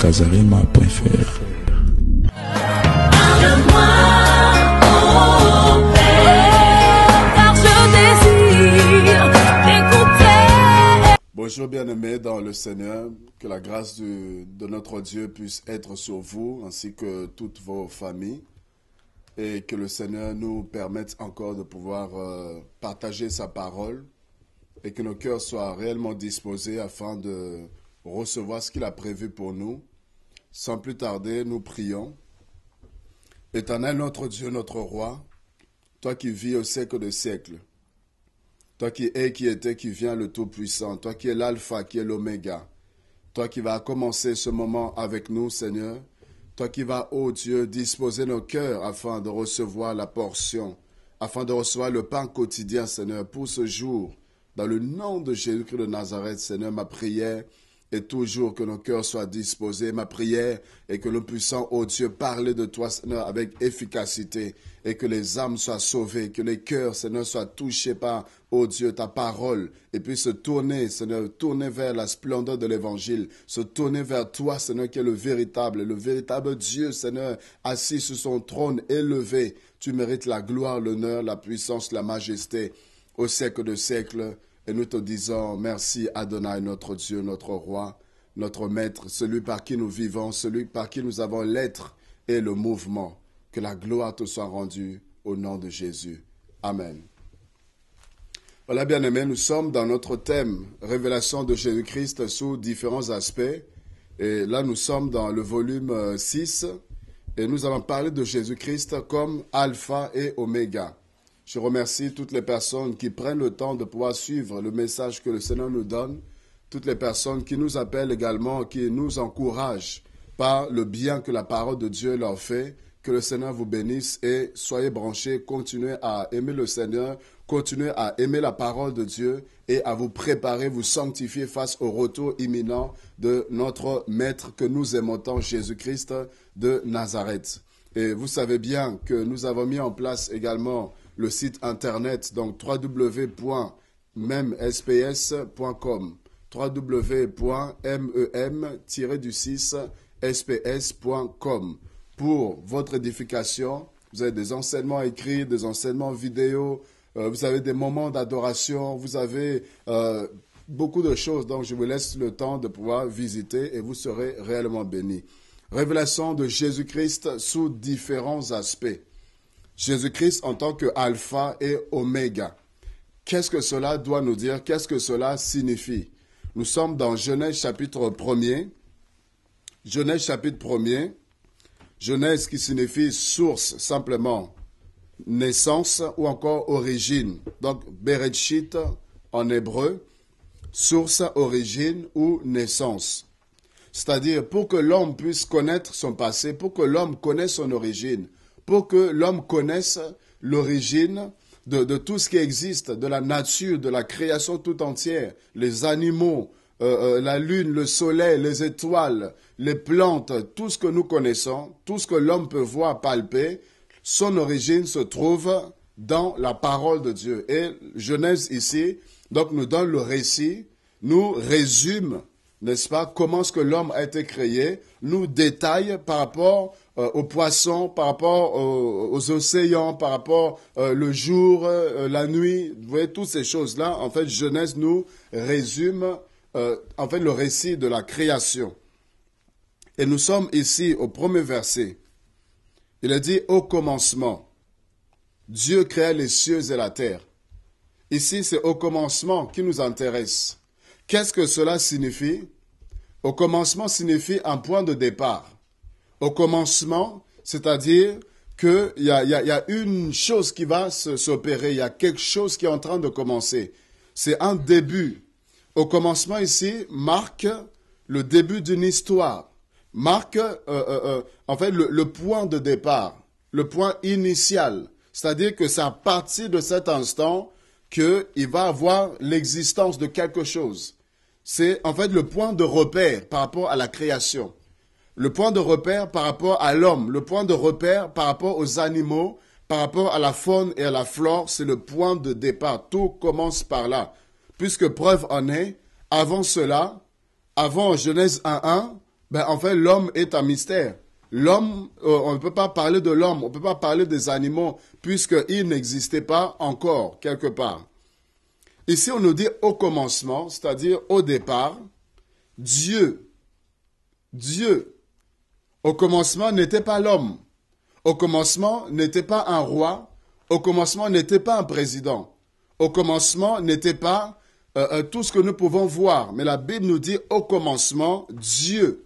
casarima.fr. Bonjour bien-aimés dans le Seigneur, que la grâce de, notre Dieu puisse être sur vous ainsi que toutes vos familles et que le Seigneur nous permette encore de pouvoir euh, partager sa parole et que nos cœurs soient réellement disposés afin de recevoir ce qu'il a prévu pour nous sans plus tarder, nous prions. Éternel notre Dieu, notre roi, toi qui vis au siècle de siècles, toi qui es, qui était, qui viens, le Tout-Puissant, toi qui es l'alpha, qui est l'oméga, toi qui vas commencer ce moment avec nous, Seigneur, toi qui vas, ô Dieu, disposer nos cœurs afin de recevoir la portion, afin de recevoir le pain quotidien, Seigneur, pour ce jour. Dans le nom de Jésus-Christ de Nazareth, Seigneur, ma prière et toujours que nos cœurs soient disposés. Ma prière est que le puissant, ô oh Dieu, parle de toi, Seigneur, avec efficacité et que les âmes soient sauvées, que les cœurs, Seigneur, soient touchés par, ô Dieu, ta parole et puis se tourner, Seigneur, tourner vers la splendeur de l'évangile, se tourner vers toi, Seigneur, qui est le véritable, le véritable Dieu, Seigneur, assis sur son trône élevé. Tu mérites la gloire, l'honneur, la puissance, la majesté au siècle de siècles et nous te disons merci Adonai, notre Dieu, notre Roi, notre Maître, celui par qui nous vivons, celui par qui nous avons l'être et le mouvement. Que la gloire te soit rendue au nom de Jésus. Amen. Voilà, bien-aimés, nous sommes dans notre thème Révélation de Jésus-Christ sous différents aspects. Et là, nous sommes dans le volume 6 euh, et nous allons parler de Jésus-Christ comme Alpha et Oméga. Je remercie toutes les personnes qui prennent le temps de pouvoir suivre le message que le Seigneur nous donne, toutes les personnes qui nous appellent également, qui nous encouragent par le bien que la parole de Dieu leur fait. Que le Seigneur vous bénisse et soyez branchés, continuez à aimer le Seigneur, continuez à aimer la parole de Dieu et à vous préparer, vous sanctifier face au retour imminent de notre Maître que nous aimons tant, Jésus-Christ de Nazareth. Et vous savez bien que nous avons mis en place également le site internet, donc www.memsps.com, www.mem-sps.com. Pour votre édification, vous avez des enseignements écrits, des enseignements vidéo, euh, vous avez des moments d'adoration, vous avez euh, beaucoup de choses. Donc, je vous laisse le temps de pouvoir visiter et vous serez réellement béni. Révélation de Jésus-Christ sous différents aspects. Jésus-Christ en tant que alpha et oméga. Qu'est-ce que cela doit nous dire Qu'est-ce que cela signifie Nous sommes dans Genèse chapitre 1er. Genèse chapitre 1er. Genèse qui signifie source simplement, naissance ou encore origine. Donc Bereshit en hébreu, source, origine ou naissance. C'est-à-dire pour que l'homme puisse connaître son passé, pour que l'homme connaisse son origine, pour que l'homme connaisse l'origine de, tout ce qui existe, de la nature, de la création tout entière, les animaux, euh, euh, la lune, le soleil, les étoiles, les plantes, tout ce que nous connaissons, tout ce que l'homme peut voir, palper, son origine se trouve dans la parole de Dieu. Et Genèse ici, donc nous donne le récit, nous résume, n'est-ce pas, comment est-ce que l'homme a été créé, nous détaille par rapport euh, aux poissons, par rapport aux, océans, par rapport euh, le jour, euh, la nuit. Vous voyez, toutes ces choses-là, en fait, Genèse nous résume en fait le récit de la création. Et nous sommes ici au premier verset. Il est dit au commencement, Dieu créa les cieux et la terre. Ici, c'est au commencement qui nous intéresse. Qu'est-ce que cela signifie Au commencement signifie un point de départ au commencement, c'est-à-dire qu'il y, a, une chose qui va s'opérer, il y a quelque chose qui est en train de commencer. C'est un début. Au commencement ici, marque le début d'une histoire, marque euh, euh, euh, en fait le, point de départ, le point initial. C'est-à-dire que c'est à partir de cet instant qu'il va avoir l'existence de quelque chose. C'est en fait le point de repère par rapport à la création le point de repère par rapport à l'homme, le point de repère par rapport aux animaux, par rapport à la faune et à la flore, c'est le point de départ. Tout commence par là. Puisque preuve en est, avant cela, avant Genèse 1.1, ben en fait, l'homme est un mystère. L'homme, euh, on ne peut pas parler de l'homme, on ne peut pas parler des animaux, puisqu'il n'existait pas encore quelque part. Ici, on nous dit au commencement, c'est-à-dire au départ, Dieu, Dieu au commencement n'était pas l'homme. Au commencement n'était pas un roi. Au commencement n'était pas un président. Au commencement n'était pas euh, euh, tout ce que nous pouvons voir. Mais la Bible nous dit au commencement Dieu.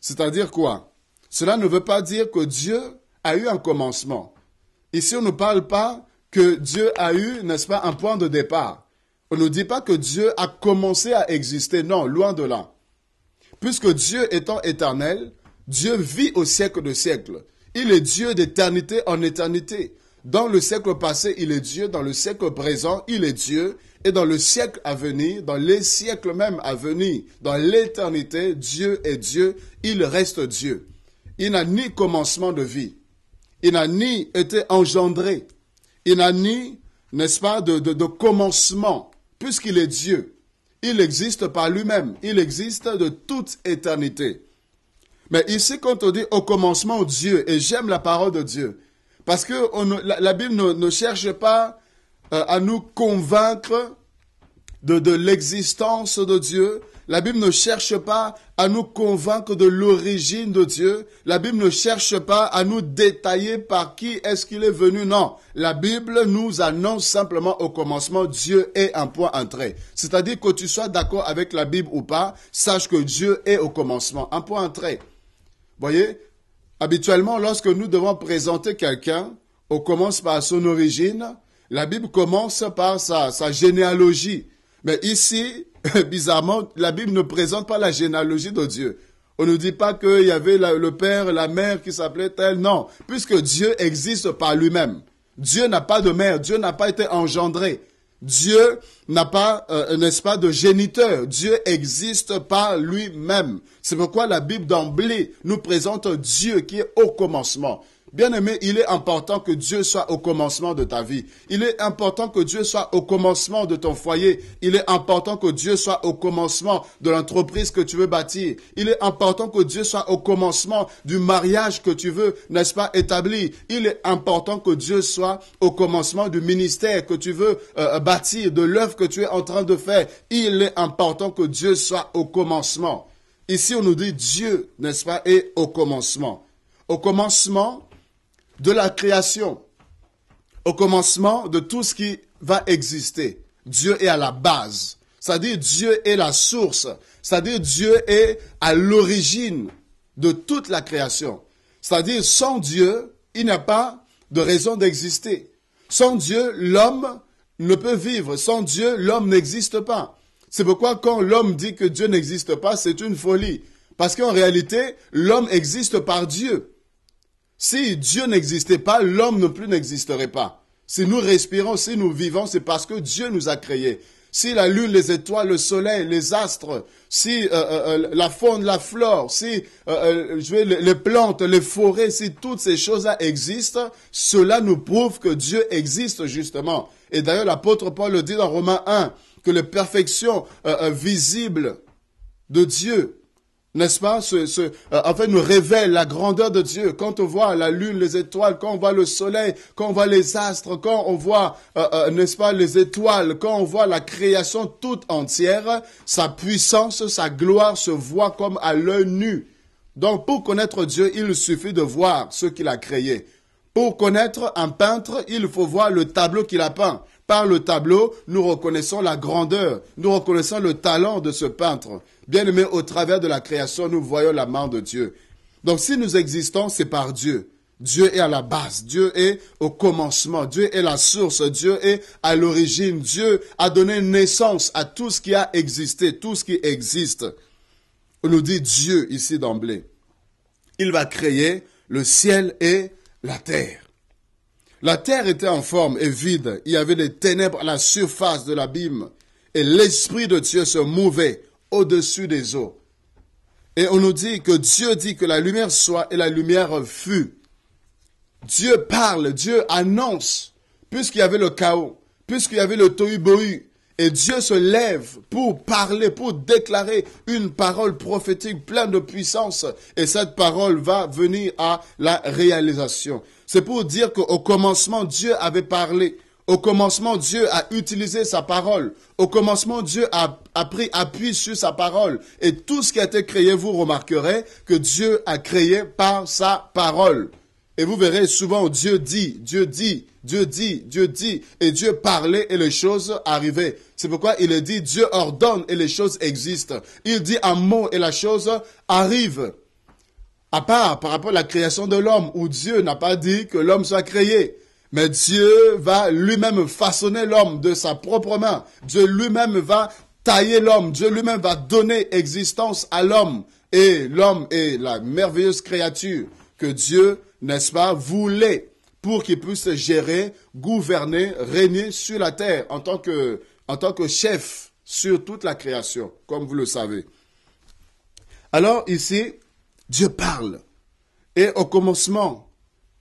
C'est-à-dire quoi Cela ne veut pas dire que Dieu a eu un commencement. Ici, on ne parle pas que Dieu a eu, n'est-ce pas, un point de départ. On ne dit pas que Dieu a commencé à exister. Non, loin de là. Puisque Dieu étant éternel, Dieu vit au siècle de siècle. Il est Dieu d'éternité en éternité. Dans le siècle passé, il est Dieu. Dans le siècle présent, il est Dieu. Et dans le siècle à venir, dans les siècles même à venir, dans l'éternité, Dieu est Dieu. Il reste Dieu. Il n'a ni commencement de vie. Il n'a ni été engendré. Il n'a ni, n'est-ce pas, de, de commencement, puisqu'il est Dieu. Il existe par lui-même. Il existe de toute éternité. Mais ici, quand on dit au commencement Dieu, et j'aime la parole de Dieu, parce que la, Bible ne, cherche pas euh, à nous convaincre de, de l'existence de Dieu. La Bible ne cherche pas à nous convaincre de l'origine de Dieu. La Bible ne cherche pas à nous détailler par qui est-ce qu'il est venu. Non, la Bible nous annonce simplement au commencement Dieu est un point entré. C'est-à-dire que tu sois d'accord avec la Bible ou pas, sache que Dieu est au commencement, un point entré. Voyez, habituellement lorsque nous devons présenter quelqu'un, on commence par son origine. La Bible commence par sa, sa généalogie. Mais ici, bizarrement, la Bible ne présente pas la généalogie de Dieu. On ne dit pas qu'il y avait le père, la mère qui s'appelait tel. Non, puisque Dieu existe par lui-même. Dieu n'a pas de mère, Dieu n'a pas été engendré. Dieu n'a pas, euh, n'est-ce pas, de géniteur. Dieu existe par lui-même. C'est pourquoi la Bible d'emblée nous présente Dieu qui est au commencement. Bien-aimé, il est important que Dieu soit au commencement de ta vie. Il est important que Dieu soit au commencement de ton foyer. Il est important que Dieu soit au commencement de l'entreprise que tu veux bâtir. Il est important que Dieu soit au commencement du mariage que tu veux, n'est-ce pas, établir. Il est important que Dieu soit au commencement du ministère que tu veux euh, euh, bâtir, de l'œuvre que tu es en train de faire. Il est important que Dieu soit au commencement. Ici, on nous dit Dieu, n'est-ce pas, est au commencement. Au commencement, de la création, au commencement de tout ce qui va exister. Dieu est à la base. C'est-à-dire Dieu est la source. C'est-à-dire Dieu est à l'origine de toute la création. C'est-à-dire sans Dieu, il n'y a pas de raison d'exister. Sans Dieu, l'homme ne peut vivre. Sans Dieu, l'homme n'existe pas. C'est pourquoi quand l'homme dit que Dieu n'existe pas, c'est une folie. Parce qu'en réalité, l'homme existe par Dieu. Si Dieu n'existait pas, l'homme non plus n'existerait pas. Si nous respirons, si nous vivons, c'est parce que Dieu nous a créés. Si la lune, les étoiles, le soleil, les astres, si euh, euh, euh, la faune, la flore, si les plantes, les forêts, si toutes ces choses-là existent, cela nous prouve que Dieu existe justement. Et d'ailleurs, l'apôtre Paul le dit dans Romains 1, que les perfections visibles de Dieu n'est-ce pas, ce, euh, en fait, nous révèle la grandeur de Dieu. Quand on voit la lune, les étoiles, quand on voit le soleil, quand on voit les astres, quand on voit, euh, euh, n'est-ce pas, les étoiles, quand on voit la création toute entière, sa puissance, sa gloire se voit comme à l'œil nu. Donc, pour connaître Dieu, il suffit de voir ce qu'il a créé. Pour connaître un peintre, il faut voir le tableau qu'il a peint. Par le tableau, nous reconnaissons la grandeur, nous reconnaissons le talent de ce peintre. Bien aimé, au travers de la création, nous voyons la main de Dieu. Donc si nous existons, c'est par Dieu. Dieu est à la base, Dieu est au commencement, Dieu est la source, Dieu est à l'origine, Dieu a donné naissance à tout ce qui a existé, tout ce qui existe. On nous dit Dieu ici d'emblée. Il va créer le ciel et la terre. La terre était en forme et vide. Il y avait des ténèbres à la surface de l'abîme. Et l'Esprit de Dieu se mouvait au-dessus des eaux. Et on nous dit que Dieu dit que la lumière soit et la lumière fut. Dieu parle, Dieu annonce, puisqu'il y avait le chaos, puisqu'il y avait le tohu-bohu, et Dieu se lève pour parler, pour déclarer une parole prophétique pleine de puissance, et cette parole va venir à la réalisation. C'est pour dire qu'au commencement, Dieu avait parlé. Au commencement, Dieu a utilisé sa parole. Au commencement, Dieu a, a, pris appui sur sa parole. Et tout ce qui a été créé, vous remarquerez que Dieu a créé par sa parole. Et vous verrez souvent, Dieu dit, Dieu dit, Dieu dit, Dieu dit, et Dieu parlait et les choses arrivaient. C'est pourquoi il est dit, Dieu ordonne et les choses existent. Il dit un mot et la chose arrive. À part par rapport à la création de l'homme, où Dieu n'a pas dit que l'homme soit créé. Mais Dieu va lui-même façonner l'homme de sa propre main. Dieu lui-même va tailler l'homme. Dieu lui-même va donner existence à l'homme. Et l'homme est la merveilleuse créature que Dieu, n'est-ce pas, voulait pour qu'il puisse gérer, gouverner, régner sur la terre en tant que, en tant que chef sur toute la création, comme vous le savez. Alors ici, Dieu parle. Et au commencement,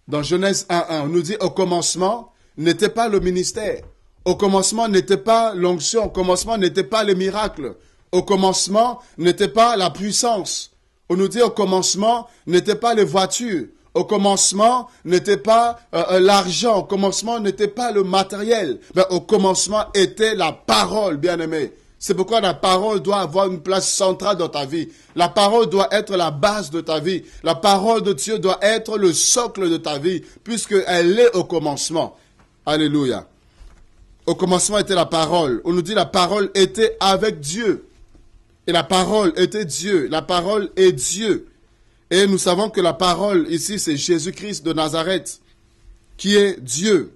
dans Genèse 1.1, on nous dit au commencement n'était pas le ministère. Au commencement n'était pas l'onction. Au commencement n'était pas les miracles. Au commencement n'était pas la puissance. On nous dit au commencement n'était pas les voitures. Au commencement n'était pas euh, euh, l'argent. Au commencement n'était pas le matériel. Mais ben, au commencement était la parole, bien aimé. C'est pourquoi la parole doit avoir une place centrale dans ta vie. La parole doit être la base de ta vie. La parole de Dieu doit être le socle de ta vie, puisqu'elle est au commencement. Alléluia. Au commencement était la parole. On nous dit la parole était avec Dieu. Et la parole était Dieu. La parole est Dieu. Et nous savons que la parole ici, c'est Jésus-Christ de Nazareth, qui est Dieu.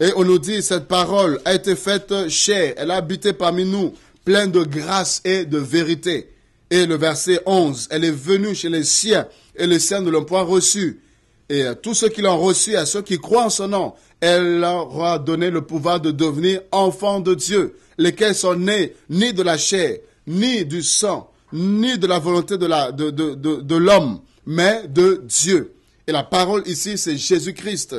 Et on nous dit, cette parole a été faite chère, elle a habité parmi nous, pleine de grâce et de vérité. Et le verset 11, elle est venue chez les siens, et les siens ne l'ont point reçue. Et à tous ceux qui l'ont reçue, à ceux qui croient en son nom, elle leur a donné le pouvoir de devenir enfants de Dieu, lesquels sont nés ni de la chair, ni du sang, ni de la volonté de l'homme, mais de Dieu. Et la parole ici, c'est Jésus-Christ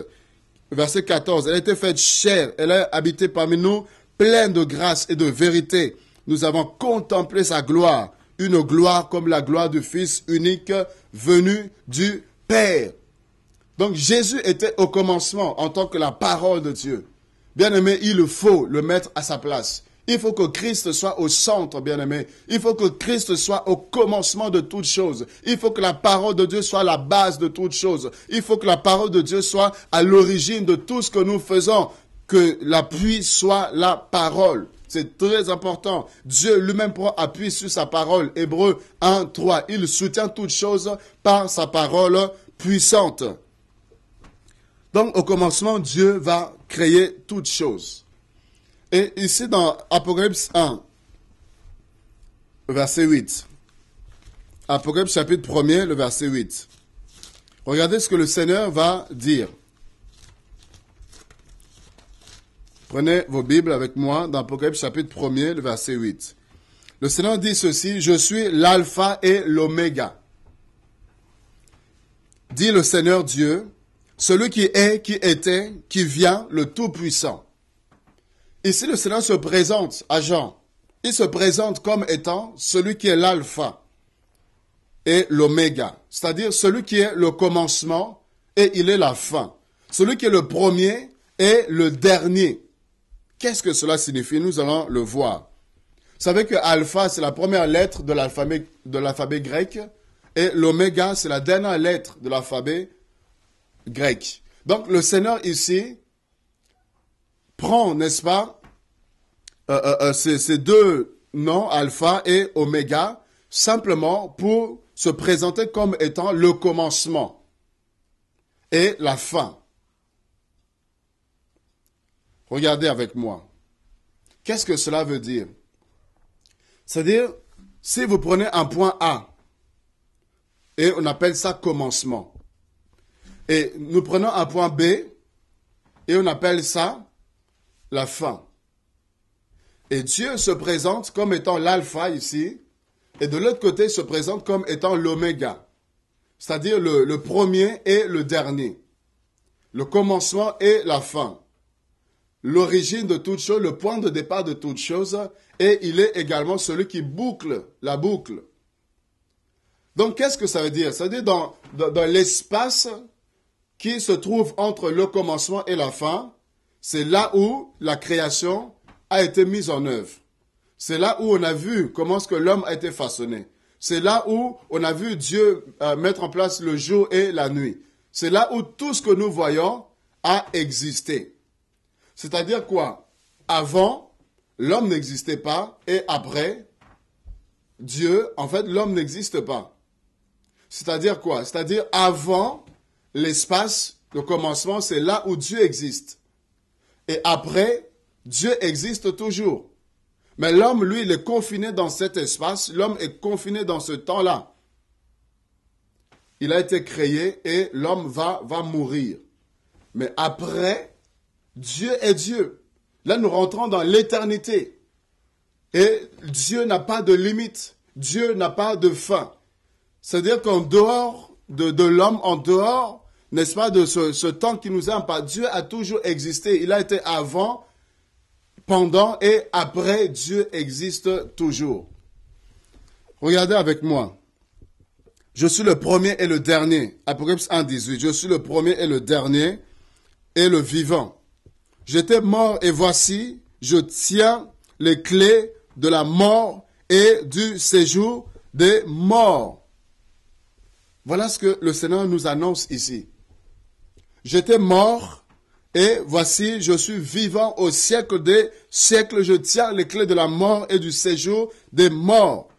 verset 14, elle était faite chère, elle a habité parmi nous, pleine de grâce et de vérité. Nous avons contemplé sa gloire, une gloire comme la gloire du Fils unique venu du Père. Donc Jésus était au commencement en tant que la parole de Dieu. Bien aimé, il faut le mettre à sa place. Il faut que Christ soit au centre, bien-aimé. Il faut que Christ soit au commencement de toutes choses. Il faut que la parole de Dieu soit la base de toutes choses. Il faut que la parole de Dieu soit à l'origine de tout ce que nous faisons. Que l'appui soit la parole. C'est très important. Dieu lui-même prend appui sur sa parole. Hébreu 1, 3. Il soutient toutes choses par sa parole puissante. Donc au commencement, Dieu va créer toutes choses. Et ici dans Apocalypse 1, verset 8. Apocalypse chapitre 1er, le verset 8. Regardez ce que le Seigneur va dire. Prenez vos Bibles avec moi dans Apocalypse chapitre 1er, le verset 8. Le Seigneur dit ceci, je suis l'alpha et l'oméga. Dit le Seigneur Dieu, celui qui est, qui était, qui vient, le Tout-Puissant. Ici, le Seigneur se présente à Jean. Il se présente comme étant celui qui est l'alpha et l'oméga, c'est-à-dire celui qui est le commencement et il est la fin, celui qui est le premier et le dernier. Qu'est-ce que cela signifie Nous allons le voir. Vous savez que alpha, c'est la première lettre de l'alphabet grec et l'oméga, c'est la dernière lettre de l'alphabet grec. Donc le Seigneur ici prend, n'est-ce pas, ces, euh, euh, euh, ces, deux noms, Alpha et Oméga, simplement pour se présenter comme étant le commencement et la fin. Regardez avec moi. Qu'est-ce que cela veut dire C'est-à-dire, si vous prenez un point A, et on appelle ça commencement, et nous prenons un point B, et on appelle ça la fin. Et Dieu se présente comme étant l'alpha ici, et de l'autre côté se présente comme étant l'oméga, c'est-à-dire le, premier et le dernier, le commencement et la fin, l'origine de toute chose, le point de départ de toute chose, et il est également celui qui boucle la boucle. Donc qu'est-ce que ça veut dire Ça veut dire dans, dans, dans l'espace qui se trouve entre le commencement et la fin, c'est là où la création a été mise en œuvre. C'est là où on a vu comment ce que l'homme a été façonné. C'est là où on a vu Dieu euh, mettre en place le jour et la nuit. C'est là où tout ce que nous voyons a existé. C'est-à-dire quoi Avant, l'homme n'existait pas et après, Dieu, en fait, l'homme n'existe pas. C'est-à-dire quoi C'est-à-dire avant l'espace, de commencement, c'est là où Dieu existe. Et après, Dieu existe toujours. Mais l'homme, lui, il est confiné dans cet espace, l'homme est confiné dans ce temps-là. Il a été créé et l'homme va, va mourir. Mais après, Dieu est Dieu. Là, nous rentrons dans l'éternité. Et Dieu n'a pas de limite. Dieu n'a pas de fin. C'est-à-dire qu'en dehors de, l'homme, en dehors, n'est-ce pas, de ce, temps qui nous aime pas, Dieu a toujours existé. Il a été avant, pendant et après, Dieu existe toujours. Regardez avec moi. Je suis le premier et le dernier. Apocalypse 1, 18. Je suis le premier et le dernier et le vivant. J'étais mort et voici, je tiens les clés de la mort et du séjour des morts. Voilà ce que le Seigneur nous annonce ici. J'étais mort et voici, je suis vivant au siècle des siècles, je tiens les clés de la mort et du séjour des morts.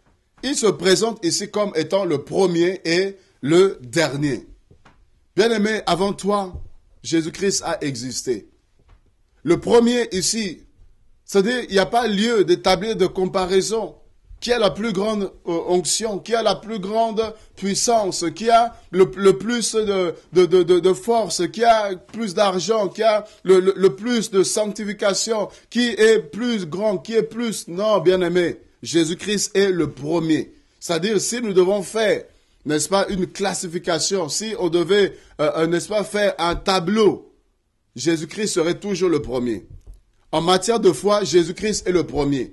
Il se présente ici comme étant le premier et le dernier. Bien-aimé, avant toi, Jésus-Christ a existé. Le premier ici, c'est-à-dire, il n'y a pas lieu d'établir de comparaison qui a la plus grande euh, onction, qui a la plus grande puissance, qui a le, plus de, de, de, de, force, qui a plus d'argent, qui a le, le, plus de sanctification, qui est plus grand, qui est plus... Non, bien-aimé, Jésus-Christ est le premier. C'est-à-dire, si nous devons faire, n'est-ce pas, une classification, si on devait, euh, euh, n'est-ce pas, faire un tableau, Jésus-Christ serait toujours le premier. En matière de foi, Jésus-Christ est le premier.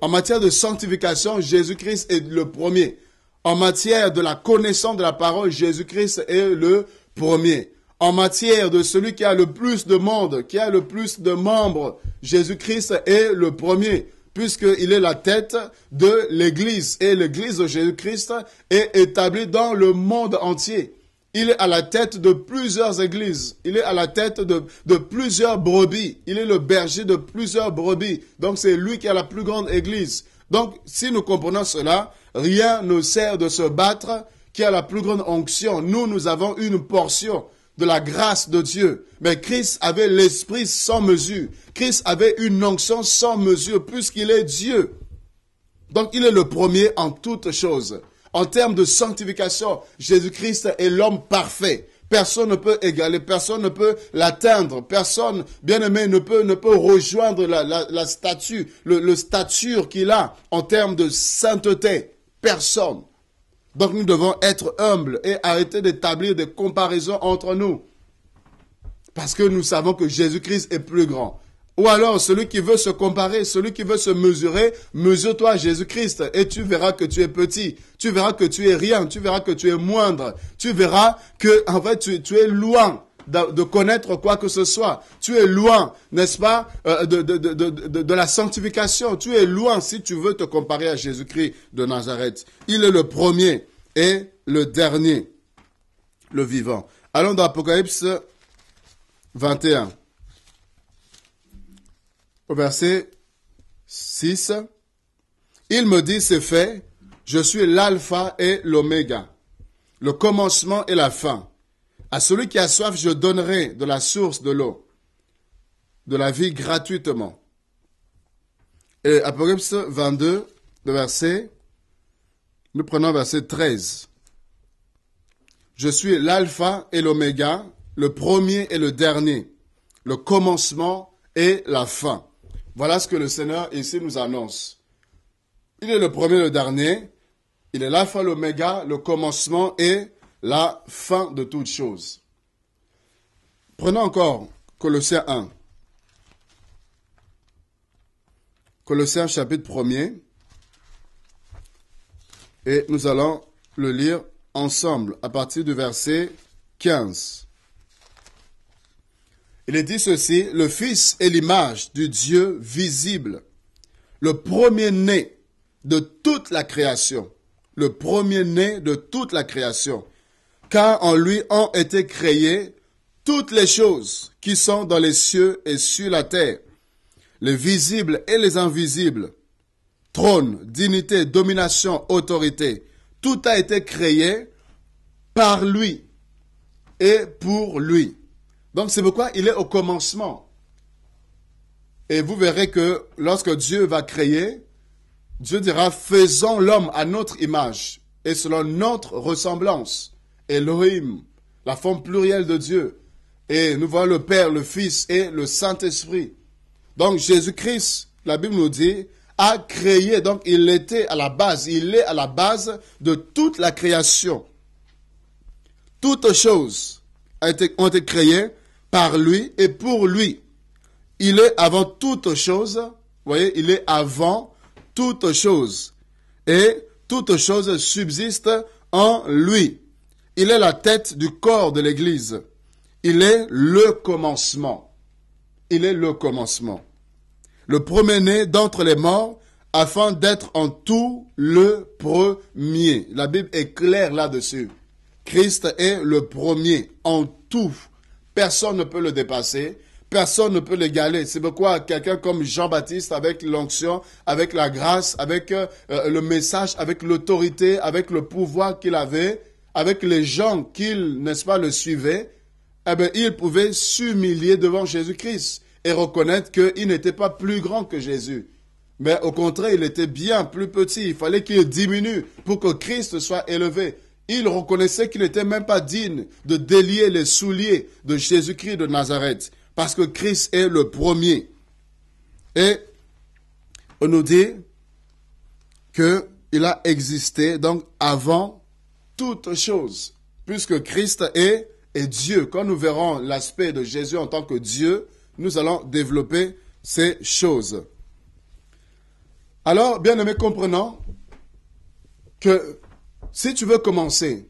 En matière de sanctification, Jésus-Christ est le premier. En matière de la connaissance de la parole, Jésus-Christ est le premier. En matière de celui qui a le plus de monde, qui a le plus de membres, Jésus-Christ est le premier, puisqu'il est la tête de l'Église. Et l'Église de Jésus-Christ est établie dans le monde entier. Il est à la tête de plusieurs églises. Il est à la tête de, plusieurs brebis. Il est le berger de plusieurs brebis. Donc c'est lui qui a la plus grande église. Donc si nous comprenons cela, rien ne sert de se battre qui a la plus grande onction. Nous, nous avons une portion de la grâce de Dieu. Mais Christ avait l'esprit sans mesure. Christ avait une onction sans mesure puisqu'il est Dieu. Donc il est le premier en toutes choses. En termes de sanctification, Jésus-Christ est l'homme parfait. Personne ne peut égaler, personne ne peut l'atteindre, personne, bien aimé, ne peut, ne peut rejoindre la, statue, le, le stature qu'il a en termes de sainteté. Personne. Donc nous devons être humbles et arrêter d'établir des comparaisons entre nous. Parce que nous savons que Jésus-Christ est plus grand. Ou alors, celui qui veut se comparer, celui qui veut se mesurer, mesure-toi Jésus-Christ et tu verras que tu es petit, tu verras que tu es rien, tu verras que tu es moindre, tu verras que, en fait, tu, tu es loin de, connaître quoi que ce soit. Tu es loin, n'est-ce pas, euh, de, de, de la sanctification. Tu es loin si tu veux te comparer à Jésus-Christ de Nazareth. Il est le premier et le dernier, le vivant. Allons dans Apocalypse 21 au verset 6, il me dit, c'est fait, je suis l'alpha et l'oméga, le commencement et la fin. À celui qui a soif, je donnerai de la source de l'eau, de la vie gratuitement. Et Apocalypse 22, le verset, nous prenons verset 13. Je suis l'alpha et l'oméga, le premier et le dernier, le commencement et la fin. Voilà ce que le Seigneur ici nous annonce. Il est le premier, le dernier. Il est l'alpha, l'oméga, le commencement et la fin de toutes choses. Prenons encore Colossiens 1. Colossiens chapitre 1 Et nous allons le lire ensemble à partir du verset 15. Il est dit ceci, le Fils est l'image du Dieu visible, le premier-né de toute la création, le premier-né de toute la création, car en lui ont été créées toutes les choses qui sont dans les cieux et sur la terre, les visibles et les invisibles, trône, dignité, domination, autorité, tout a été créé par lui et pour lui. Donc c'est pourquoi il est au commencement. Et vous verrez que lorsque Dieu va créer, Dieu dira, faisons l'homme à notre image et selon notre ressemblance. Elohim, la forme plurielle de Dieu. Et nous voyons le Père, le Fils et le Saint-Esprit. Donc Jésus-Christ, la Bible nous dit, a créé, donc il était à la base, il est à la base de toute la création. Toutes choses ont été, ont été créées par lui et pour lui. Il est avant toute chose, voyez, il est avant toute chose. Et toute chose subsiste en lui. Il est la tête du corps de l'Église. Il est le commencement. Il est le commencement. Le premier-né d'entre les morts afin d'être en tout le premier. La Bible est claire là-dessus. Christ est le premier en tout. Personne ne peut le dépasser. Personne ne peut l'égaler. C'est pourquoi quelqu'un comme Jean-Baptiste, avec l'onction, avec la grâce, avec euh, euh, le message, avec l'autorité, avec le pouvoir qu'il avait, avec les gens qu'il, n'est-ce pas, le suivait, eh bien, il pouvait s'humilier devant Jésus-Christ et reconnaître qu'il n'était pas plus grand que Jésus. Mais au contraire, il était bien plus petit. Il fallait qu'il diminue pour que Christ soit élevé. Il reconnaissait qu'il n'était même pas digne de délier les souliers de Jésus-Christ de Nazareth, parce que Christ est le premier. Et on nous dit qu'il a existé donc avant toute chose, puisque Christ est, est Dieu. Quand nous verrons l'aspect de Jésus en tant que Dieu, nous allons développer ces choses. Alors, bien aimé, comprenons que si tu veux commencer,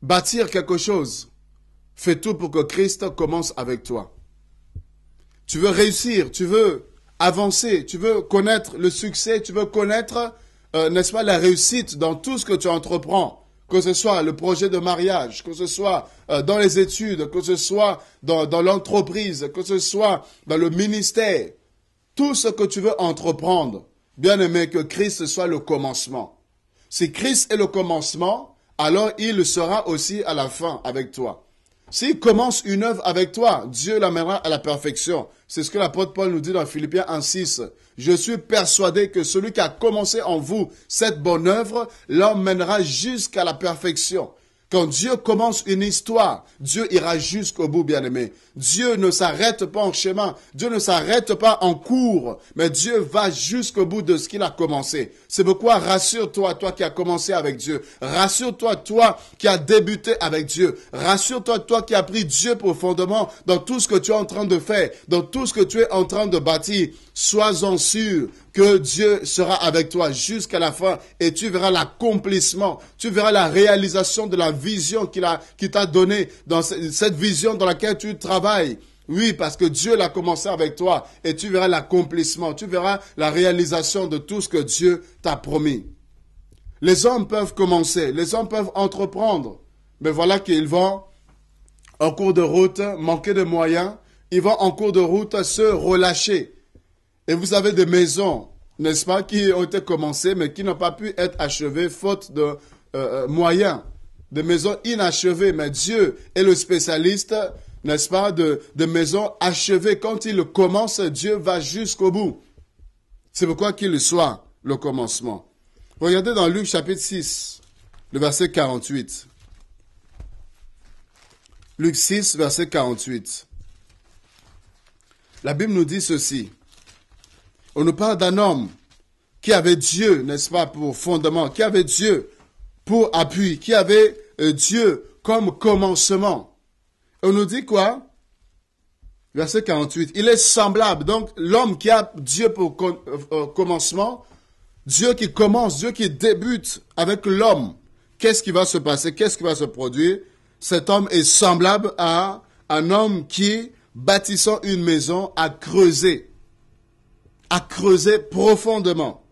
bâtir quelque chose, fais tout pour que Christ commence avec toi. Tu veux réussir, tu veux avancer, tu veux connaître le succès, tu veux connaître, euh, n'est-ce pas, la réussite dans tout ce que tu entreprends, que ce soit le projet de mariage, que ce soit euh, dans les études, que ce soit dans, dans l'entreprise, que ce soit dans le ministère, tout ce que tu veux entreprendre, bien aimé, que Christ soit le commencement. Si Christ est le commencement, alors il sera aussi à la fin avec toi. S'il commence une œuvre avec toi, Dieu la à la perfection. C'est ce que l'apôtre Paul nous dit dans Philippiens 1.6. Je suis persuadé que celui qui a commencé en vous cette bonne œuvre l'emmènera jusqu'à la perfection. Quand Dieu commence une histoire, Dieu ira jusqu'au bout, bien-aimé. Dieu ne s'arrête pas en chemin, Dieu ne s'arrête pas en cours, mais Dieu va jusqu'au bout de ce qu'il a commencé. C'est pourquoi rassure-toi, toi qui as commencé avec Dieu. Rassure-toi, toi qui as débuté avec Dieu. Rassure-toi, toi qui as pris Dieu profondément dans tout ce que tu es en train de faire, dans tout ce que tu es en train de bâtir. Sois-en sûr, que Dieu sera avec toi jusqu'à la fin et tu verras l'accomplissement, tu verras la réalisation de la vision qu'il a, t'a donnée dans cette vision dans laquelle tu travailles. Oui, parce que Dieu l'a commencé avec toi et tu verras l'accomplissement, tu verras la réalisation de tout ce que Dieu t'a promis. Les hommes peuvent commencer, les hommes peuvent entreprendre, mais voilà qu'ils vont en cours de route manquer de moyens, ils vont en cours de route se relâcher et vous avez des maisons, n'est-ce pas, qui ont été commencées, mais qui n'ont pas pu être achevées faute de euh, euh, moyens. Des maisons inachevées, mais Dieu est le spécialiste, n'est-ce pas, de, maisons achevées. Quand il commence, Dieu va jusqu'au bout. C'est pourquoi qu'il soit le commencement. Regardez dans Luc chapitre 6, le verset 48. Luc 6, verset 48. La Bible nous dit ceci. On nous parle d'un homme qui avait Dieu, n'est-ce pas, pour fondement, qui avait Dieu pour appui, qui avait euh, Dieu comme commencement. On nous dit quoi Verset 48. Il est semblable. Donc l'homme qui a Dieu pour euh, commencement, Dieu qui commence, Dieu qui débute avec l'homme, qu'est-ce qui va se passer Qu'est-ce qui va se produire Cet homme est semblable à un homme qui, bâtissant une maison, a creusé à creuser profondément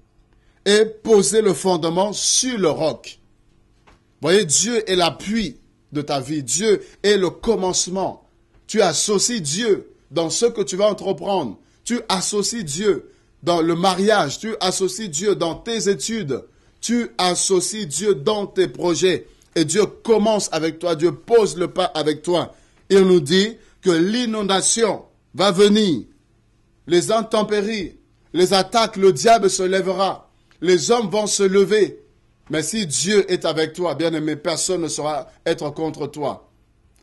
et poser le fondement sur le roc. Voyez, Dieu est l'appui de ta vie. Dieu est le commencement. Tu associes Dieu dans ce que tu vas entreprendre. Tu associes Dieu dans le mariage. Tu associes Dieu dans tes études. Tu associes Dieu dans tes projets. Et Dieu commence avec toi. Dieu pose le pas avec toi. Il nous dit que l'inondation va venir. Les intempéries, les attaques, le diable se lèvera, les hommes vont se lever. Mais si Dieu est avec toi, bien-aimé, personne ne saura être contre toi.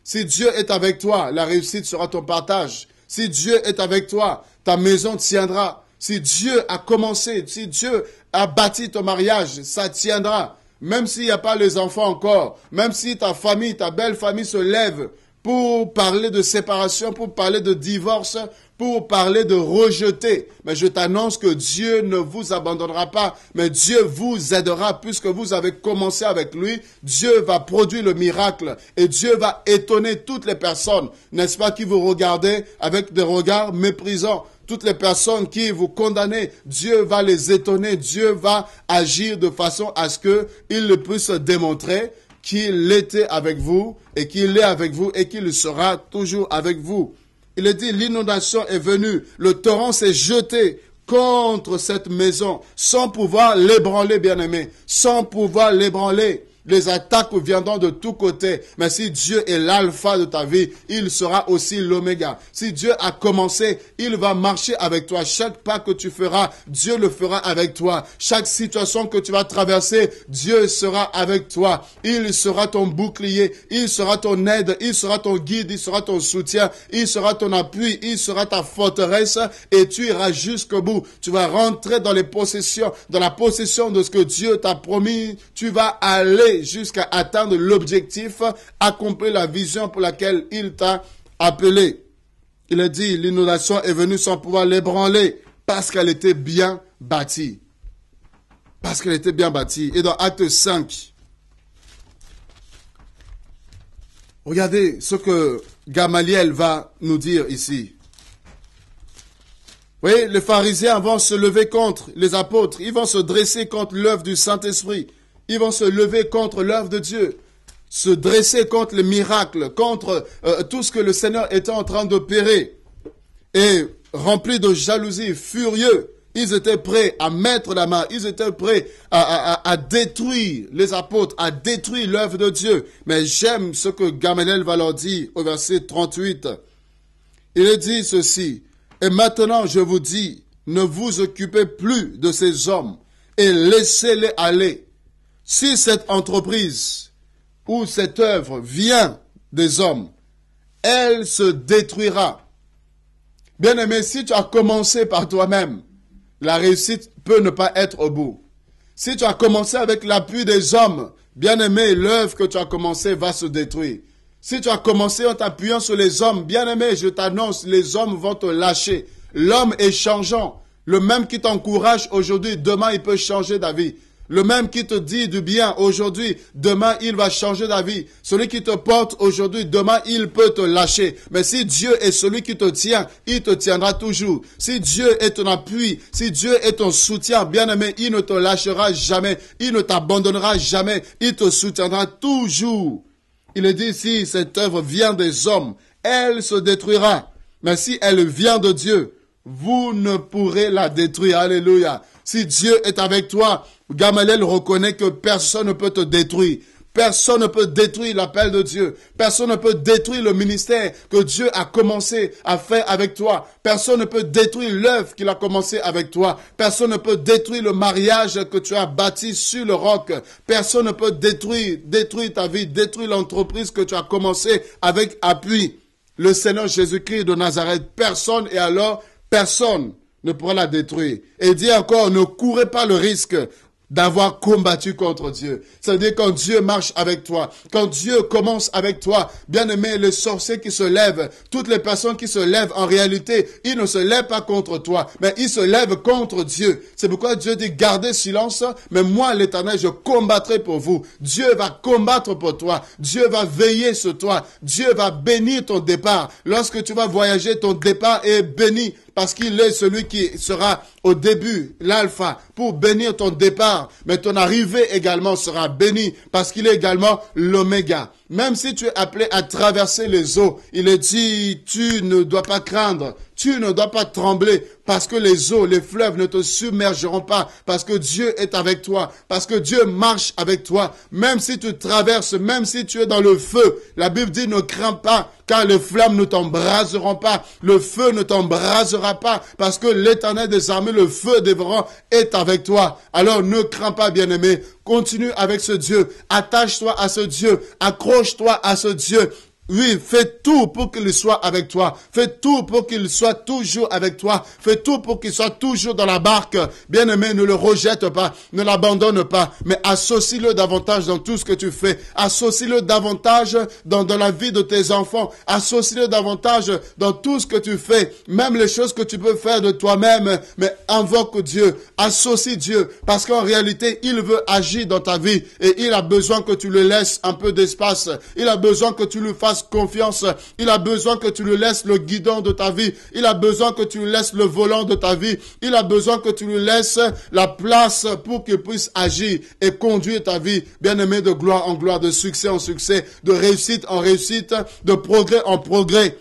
Si Dieu est avec toi, la réussite sera ton partage. Si Dieu est avec toi, ta maison tiendra. Si Dieu a commencé, si Dieu a bâti ton mariage, ça tiendra. Même s'il n'y a pas les enfants encore, même si ta famille, ta belle famille se lève, pour parler de séparation, pour parler de divorce, pour parler de rejeter. Mais je t'annonce que Dieu ne vous abandonnera pas, mais Dieu vous aidera puisque vous avez commencé avec lui. Dieu va produire le miracle et Dieu va étonner toutes les personnes, n'est-ce pas, qui vous regardez avec des regards méprisants. Toutes les personnes qui vous condamnent, Dieu va les étonner, Dieu va agir de façon à ce le puissent démontrer qu'il était avec vous et qu'il est avec vous et qu'il sera toujours avec vous. Il est dit, l'inondation est venue, le torrent s'est jeté contre cette maison sans pouvoir l'ébranler, bien-aimé, sans pouvoir l'ébranler. Les attaques viendront de tous côtés. Mais si Dieu est l'alpha de ta vie, il sera aussi l'oméga. Si Dieu a commencé, il va marcher avec toi. Chaque pas que tu feras, Dieu le fera avec toi. Chaque situation que tu vas traverser, Dieu sera avec toi. Il sera ton bouclier. Il sera ton aide. Il sera ton guide. Il sera ton soutien. Il sera ton appui. Il sera ta forteresse. Et tu iras jusqu'au bout. Tu vas rentrer dans les possessions, dans la possession de ce que Dieu t'a promis. Tu vas aller jusqu'à atteindre l'objectif, accomplir la vision pour laquelle il t'a appelé. Il a dit, l'inondation est venue sans pouvoir l'ébranler parce qu'elle était bien bâtie. Parce qu'elle était bien bâtie. Et dans Acte 5, regardez ce que Gamaliel va nous dire ici. Oui, les pharisiens vont se lever contre les apôtres, ils vont se dresser contre l'œuvre du Saint-Esprit. Ils vont se lever contre l'œuvre de Dieu, se dresser contre le miracle, contre euh, tout ce que le Seigneur était en train d'opérer. Et remplis de jalousie, furieux, ils étaient prêts à mettre la main, ils étaient prêts à, détruire les apôtres, à détruire l'œuvre de Dieu. Mais j'aime ce que Gamaliel va leur dire au verset 38. Il dit ceci, et maintenant je vous dis, ne vous occupez plus de ces hommes et laissez-les aller, si cette entreprise ou cette œuvre vient des hommes, elle se détruira. Bien-aimé, si tu as commencé par toi-même, la réussite peut ne pas être au bout. Si tu as commencé avec l'appui des hommes, bien-aimé, l'œuvre que tu as commencé va se détruire. Si tu as commencé en t'appuyant sur les hommes, bien-aimé, je t'annonce, les hommes vont te lâcher. L'homme est changeant. Le même qui t'encourage aujourd'hui, demain, il peut changer d'avis. Le même qui te dit du bien aujourd'hui, demain il va changer d'avis. Celui qui te porte aujourd'hui, demain il peut te lâcher. Mais si Dieu est celui qui te tient, il te tiendra toujours. Si Dieu est ton appui, si Dieu est ton soutien, bien-aimé, il ne te lâchera jamais. Il ne t'abandonnera jamais. Il te soutiendra toujours. Il est dit, si cette œuvre vient des hommes, elle se détruira. Mais si elle vient de Dieu, vous ne pourrez la détruire. Alléluia. Si Dieu est avec toi, Gamaliel reconnaît que personne ne peut te détruire. Personne ne peut détruire l'appel de Dieu. Personne ne peut détruire le ministère que Dieu a commencé à faire avec toi. Personne ne peut détruire l'œuvre qu'il a commencé avec toi. Personne ne peut détruire le mariage que tu as bâti sur le roc. Personne ne peut détruire, détruire ta vie, détruire l'entreprise que tu as commencé avec appui. Le Seigneur Jésus-Christ de Nazareth, personne. Et alors, Personne ne pourra la détruire. Et dit encore, ne courez pas le risque d'avoir combattu contre Dieu. C'est-à-dire quand Dieu marche avec toi, quand Dieu commence avec toi, bien aimé, le sorciers qui se lève, toutes les personnes qui se lèvent, en réalité, ils ne se lèvent pas contre toi, mais ils se lèvent contre Dieu. C'est pourquoi Dieu dit, gardez silence, mais moi, l'éternel, je combattrai pour vous. Dieu va combattre pour toi. Dieu va veiller sur toi. Dieu va bénir ton départ. Lorsque tu vas voyager, ton départ est béni parce qu'il est celui qui sera au début, l'alpha, pour bénir ton départ, mais ton arrivée également sera bénie, parce qu'il est également l'oméga. Même si tu es appelé à traverser les eaux, il est dit, tu ne dois pas craindre, tu ne dois pas trembler, parce que les eaux, les fleuves ne te submergeront pas, parce que Dieu est avec toi, parce que Dieu marche avec toi. Même si tu traverses, même si tu es dans le feu, la Bible dit ne crains pas, car les flammes ne t'embraseront pas, le feu ne t'embrasera pas, parce que l'éternel des armées, le feu des dévorant, est avec toi. Alors ne crains pas, bien-aimé, continue avec ce Dieu, attache-toi à ce Dieu, accroche-toi à ce Dieu, oui, fais tout pour qu'il soit avec toi. Fais tout pour qu'il soit toujours avec toi. Fais tout pour qu'il soit toujours dans la barque. Bien-aimé, ne le rejette pas, ne l'abandonne pas, mais associe-le davantage dans tout ce que tu fais. Associe-le davantage dans, la vie de tes enfants. Associe-le davantage dans tout ce que tu fais, même les choses que tu peux faire de toi-même. Mais invoque Dieu, associe Dieu, parce qu'en réalité, il veut agir dans ta vie et il a besoin que tu lui laisses un peu d'espace. Il a besoin que tu lui fasses confiance. Il a besoin que tu lui laisses le guidon de ta vie. Il a besoin que tu lui laisses le volant de ta vie. Il a besoin que tu lui laisses la place pour qu'il puisse agir et conduire ta vie. Bien-aimé, de gloire en gloire, de succès en succès, de réussite en réussite, de progrès en progrès.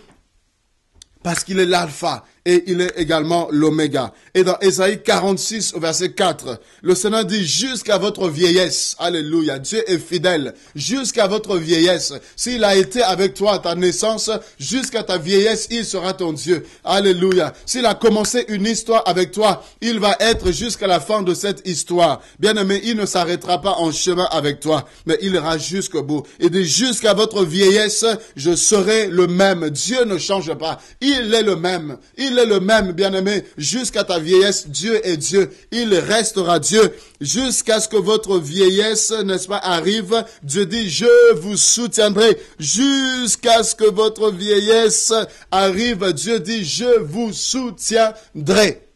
Parce qu'il est l'alpha, et il est également l'oméga. Et dans Ésaïe 46 au verset 4, le Seigneur dit jusqu'à votre vieillesse. Alléluia. Dieu est fidèle. Jusqu'à votre vieillesse. S'il a été avec toi à ta naissance, jusqu'à ta vieillesse, il sera ton Dieu. Alléluia. S'il a commencé une histoire avec toi, il va être jusqu'à la fin de cette histoire. Bien aimé, il ne s'arrêtera pas en chemin avec toi, mais il ira jusqu'au bout. Et dit jusqu'à votre vieillesse, je serai le même. Dieu ne change pas. Il est le même. Il est le même, bien-aimé, jusqu'à ta vieillesse. Dieu est Dieu. Il restera Dieu jusqu'à ce que votre vieillesse, n'est-ce pas, arrive. Dieu dit, je vous soutiendrai jusqu'à ce que votre vieillesse arrive. Dieu dit, je vous soutiendrai.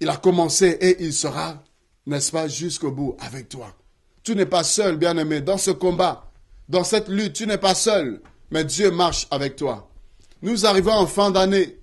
Il a commencé et il sera, n'est-ce pas, jusqu'au bout avec toi. Tu n'es pas seul, bien-aimé, dans ce combat, dans cette lutte, tu n'es pas seul, mais Dieu marche avec toi. Nous arrivons en fin d'année.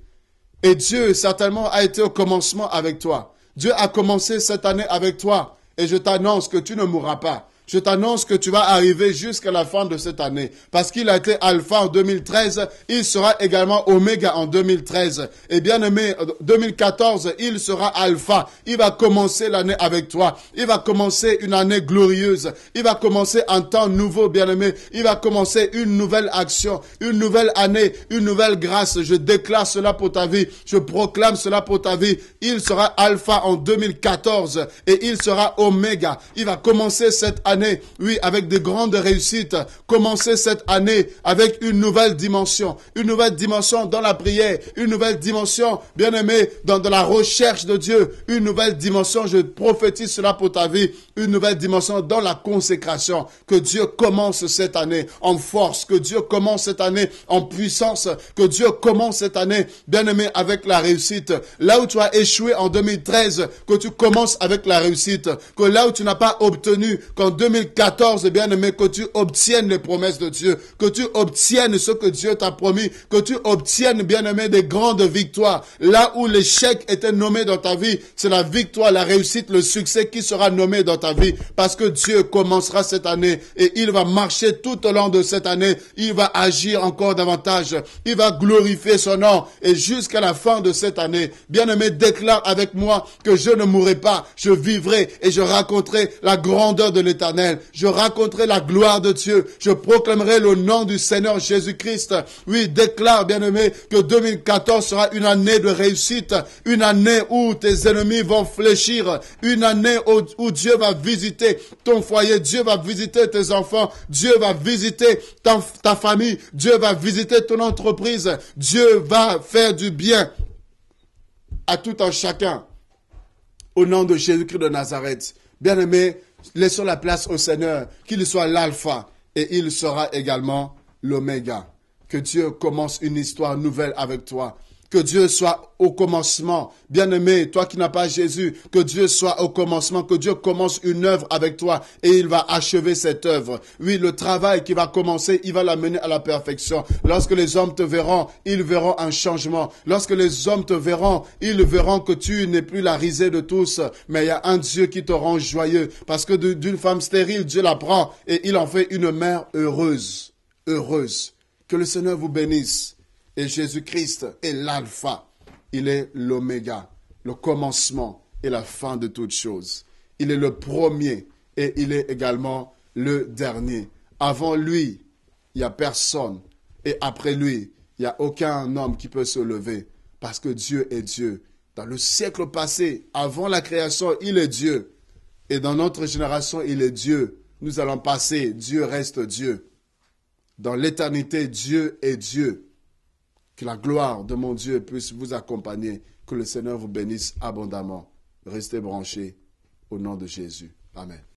Et Dieu certainement a été au commencement avec toi. Dieu a commencé cette année avec toi. Et je t'annonce que tu ne mourras pas. Je t'annonce que tu vas arriver jusqu'à la fin de cette année. Parce qu'il a été alpha en 2013, il sera également oméga en 2013. Et bien aimé, 2014, euh, il sera alpha. Il va commencer l'année avec toi. Il va commencer une année glorieuse. Il va commencer un temps nouveau, bien aimé. Il va commencer une nouvelle action, une nouvelle année, une nouvelle grâce. Je déclare cela pour ta vie. Je proclame cela pour ta vie. Il sera alpha en 2014 et il sera oméga. Il va commencer cette année oui, avec de grandes réussites. Commencez cette année avec une nouvelle dimension, une nouvelle dimension dans la prière, une nouvelle dimension, bien aimé, dans la recherche de Dieu, une nouvelle dimension, je prophétise cela pour ta vie, une nouvelle dimension dans la consécration. Que Dieu commence cette année en force, que Dieu commence cette année en puissance, que Dieu commence cette année, bien aimé, avec la réussite. Là où tu as échoué en 2013, que tu commences avec la réussite, que là où tu n'as pas obtenu qu'en 2013, 2014, eh bien-aimé, que tu obtiennes les promesses de Dieu, que tu obtiennes ce que Dieu t'a promis, que tu obtiennes, bien-aimé, des grandes victoires. Là où l'échec était nommé dans ta vie, c'est la victoire, la réussite, le succès qui sera nommé dans ta vie, parce que Dieu commencera cette année et il va marcher tout au long de cette année, il va agir encore davantage, il va glorifier son nom et jusqu'à la fin de cette année, bien-aimé, déclare avec moi que je ne mourrai pas, je vivrai et je raconterai la grandeur de l'État je raconterai la gloire de Dieu. Je proclamerai le nom du Seigneur Jésus-Christ. Oui, déclare, bien-aimé, que 2014 sera une année de réussite, une année où tes ennemis vont fléchir, une année où, Dieu va visiter ton foyer, Dieu va visiter tes enfants, Dieu va visiter ta, ta famille, Dieu va visiter ton entreprise, Dieu va faire du bien à tout un chacun. Au nom de Jésus-Christ de Nazareth. Bien-aimé, Laissons la place au Seigneur, qu'il soit l'alpha et il sera également l'oméga. Que Dieu commence une histoire nouvelle avec toi que Dieu soit au commencement. Bien-aimé, toi qui n'as pas Jésus, que Dieu soit au commencement, que Dieu commence une œuvre avec toi et il va achever cette œuvre. Oui, le travail qui va commencer, il va l'amener à la perfection. Lorsque les hommes te verront, ils verront un changement. Lorsque les hommes te verront, ils verront que tu n'es plus la risée de tous, mais il y a un Dieu qui te rend joyeux parce que d'une femme stérile, Dieu la prend et il en fait une mère heureuse. Heureuse. Que le Seigneur vous bénisse. Et Jésus-Christ est l'alpha, il est l'oméga, le commencement et la fin de toutes choses. Il est le premier et il est également le dernier. Avant lui, il n'y a personne. Et après lui, il n'y a aucun homme qui peut se lever. Parce que Dieu est Dieu. Dans le siècle passé, avant la création, il est Dieu. Et dans notre génération, il est Dieu. Nous allons passer. Dieu reste Dieu. Dans l'éternité, Dieu est Dieu. Que la gloire de mon Dieu puisse vous accompagner. Que le Seigneur vous bénisse abondamment. Restez branchés au nom de Jésus. Amen.